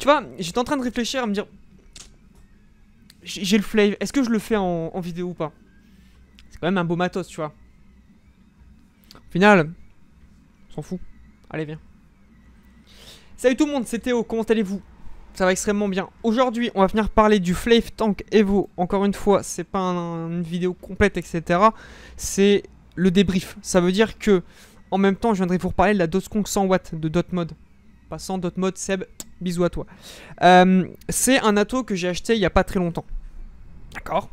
Tu vois, j'étais en train de réfléchir à me dire. J'ai le flave. Est-ce que je le fais en, vidéo ou pas C'est quand même un beau matos, tu vois. Au final, on s'en fout. Allez, viens. Salut tout le monde, c'est Théo. Comment allez-vous ça va extrêmement bien. Aujourd'hui, on va venir parler du Flave Tank Evo. Encore une fois, c'est pas une vidéo complète, etc. C'est le débrief. Ça veut dire que, en même temps, je viendrai vous reparler de la Doscon 100 watts de Dotmod. Passant Dotmod, Seb Bisous à toi. Euh, c'est un ato que j'ai acheté il n'y a pas très longtemps. D'accord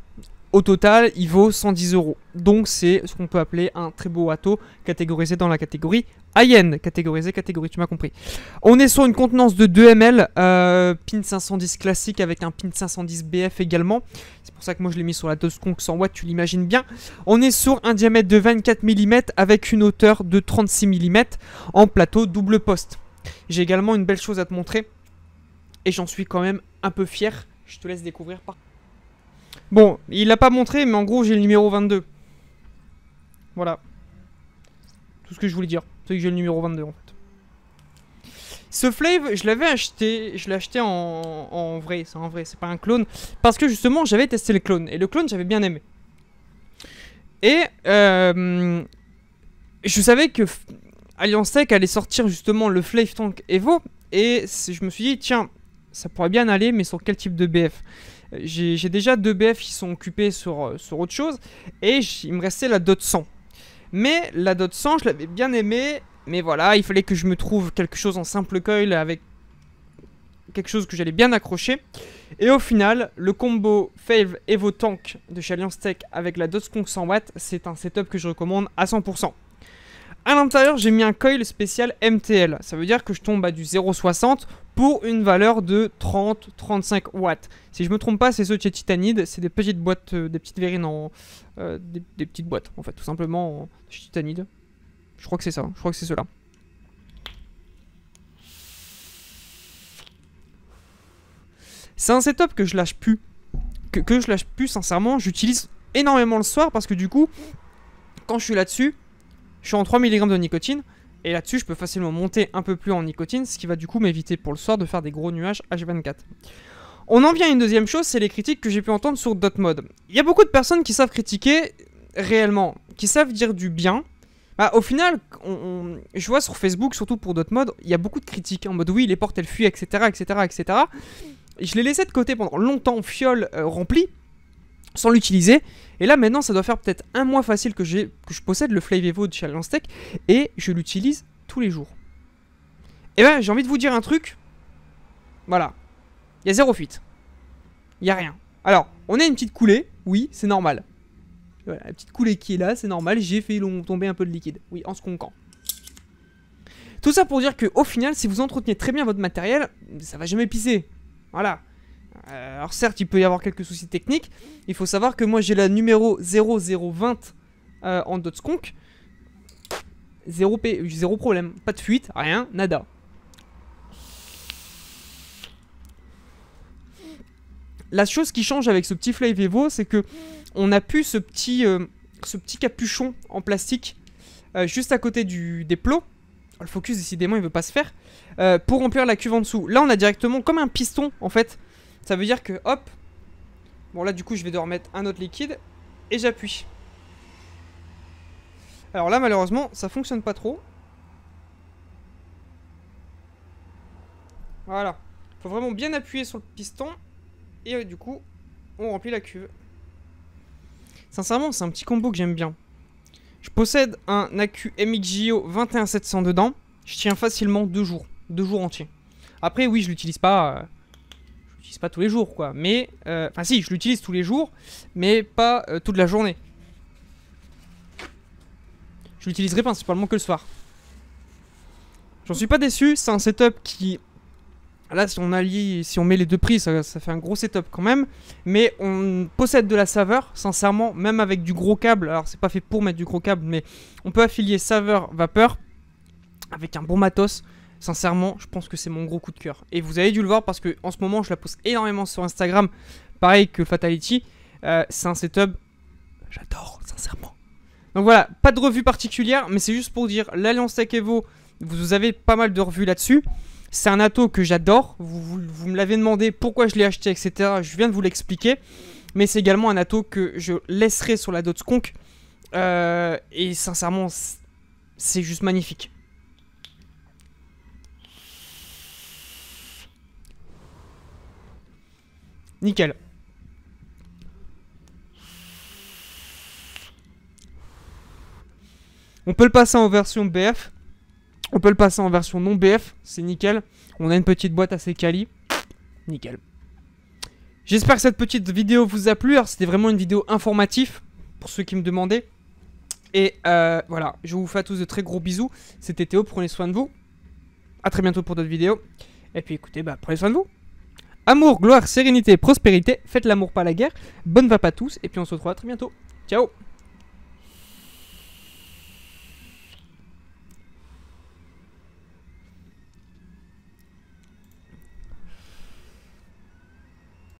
Au total, il vaut 110 euros. Donc c'est ce qu'on peut appeler un très beau ato catégorisé dans la catégorie Ayen. Catégorisé, catégorie, tu m'as compris. On est sur une contenance de 2 ml, euh, pin 510 classique avec un pin 510 BF également. C'est pour ça que moi je l'ai mis sur la dose 100 watts, tu l'imagines bien. On est sur un diamètre de 24 mm avec une hauteur de 36 mm en plateau double poste. J'ai également une belle chose à te montrer. Et j'en suis quand même un peu fier. Je te laisse découvrir par... Bon, il l'a pas montré, mais en gros, j'ai le numéro 22. Voilà. Tout ce que je voulais dire. C'est que j'ai le numéro 22, en fait. Ce Flave, je l'avais acheté, je l'ai acheté en, vrai, c'est en vrai, c'est pas un clone. Parce que justement, j'avais testé le clone, et le clone, j'avais bien aimé. Et euh, je savais que Alliance Tech allait sortir justement le Flave Tank Evo, et je me suis dit, tiens, ça pourrait bien aller, mais sur quel type de BF euh, J'ai déjà deux BF qui sont occupés sur, euh, sur autre chose, et il me restait la dot 100. Mais la dot 100, je l'avais bien aimée, mais voilà, il fallait que je me trouve quelque chose en simple coil avec quelque chose que j'allais bien accrocher. Et au final, le combo Fave Evo Tank de chez Tech avec la dot 100 watts, c'est un setup que je recommande à 100%. À l'intérieur, j'ai mis un coil spécial MTL. Ça veut dire que je tombe à du 0,60 pour une valeur de 30-35 watts. Si je me trompe pas, c'est ceux chez Titanide, c'est des petites boîtes, euh, des petites verrines en... Euh, des, petites boîtes, en fait, tout simplement, chez Titanide. Je crois que c'est ça, je crois que c'est cela. C'est un setup que je lâche plus. Que, que je lâche plus, sincèrement. J'utilise énormément le soir parce que du coup, quand je suis là-dessus, je suis en 3 mg de nicotine. Et là-dessus, je peux facilement monter un peu plus en nicotine, ce qui va du coup m'éviter pour le soir de faire des gros nuages H24. On en vient à une deuxième chose, c'est les critiques que j'ai pu entendre sur d'autres Il y a beaucoup de personnes qui savent critiquer réellement, qui savent dire du bien. Bah, au final, je vois sur Facebook, surtout pour d'autres il y a beaucoup de critiques en mode oui, les portes elles fuient, etc. etc., etc. Je les laissais de côté pendant longtemps, fiole euh, remplie sans l'utiliser. Et là maintenant ça doit faire peut-être un mois facile que, que je possède le Flavevo de Challenge Tech et je l'utilise tous les jours. Et eh ben j'ai envie de vous dire un truc. Voilà. Il y a zéro fuite. Il y a rien. Alors, on a une petite coulée, oui, c'est normal. la petite coulée qui est là, c'est normal, j'ai fait tomber un peu de liquide. Oui, en se conquant. Tout ça pour dire que au final, si vous entretenez très bien votre matériel, ça va jamais pisser. Voilà. Euh, alors certes, il peut y avoir quelques soucis techniques. Il faut savoir que moi j'ai la numéro 0020 euh, en Dotsconk. Zéro, zéro problème, pas de fuite, rien, nada. La chose qui change avec ce petit Fly c'est que on a pu ce petit, euh, ce petit capuchon en plastique juste à côté du, des plots. Le focus, décidément, il veut pas se faire. pour remplir la cuve en dessous. Là, on a directement comme un piston, en fait, ça veut dire que, hop, bon là du coup je vais devoir mettre un autre liquide et j'appuie. Alors là malheureusement ça fonctionne pas trop. Voilà. Faut vraiment bien appuyer sur le piston et euh, du coup on remplit la cuve. Sincèrement c'est un petit combo que j'aime bien. Je possède un AQ MXJO 21700 dedans. Je tiens facilement deux jours. Deux jours entiers. Après oui je l'utilise pas... Euh, pas tous les jours, quoi. Mais, euh, enfin si, je l'utilise tous les jours, mais pas euh, toute la journée. Je l'utiliserai principalement que le soir. J'en suis pas déçu, c'est un setup qui... Là, si on allie, si on met les deux prix, ça, fait un gros setup quand même. Mais on possède de la saveur, sincèrement, même avec du gros câble. Alors, c'est pas fait pour mettre du gros câble, mais on peut affilier saveur-vapeur avec un bon matos. Sincèrement, je pense que c'est mon gros coup de cœur. Et vous avez dû le voir parce que en ce moment, je la poste énormément sur Instagram. Pareil que Fatality. Euh, c'est un setup. J'adore, sincèrement. Donc voilà, pas de revue particulière, mais c'est juste pour dire l'Alliance Tech Evo, vous avez pas mal de revues là-dessus. C'est un ato que j'adore. Vous, vous, me l'avez demandé pourquoi je l'ai acheté, etc. Je viens de vous l'expliquer. Mais c'est également un ato que je laisserai sur la Dotsconk. Euh, et sincèrement, c'est juste magnifique. Nickel. On peut le passer en version BF. On peut le passer en version non BF. C'est nickel. On a une petite boîte assez quali. Nickel. J'espère que cette petite vidéo vous a plu. c'était vraiment une vidéo informative. Pour ceux qui me demandaient. Et euh, voilà. Je vous fais à tous de très gros bisous. C'était Théo. Prenez soin de vous. A très bientôt pour d'autres vidéos. Et puis écoutez, bah, prenez soin de vous. Amour, gloire, sérénité, prospérité, faites l'amour pas la guerre, bonne va pas tous, et puis on se retrouve très bientôt. Ciao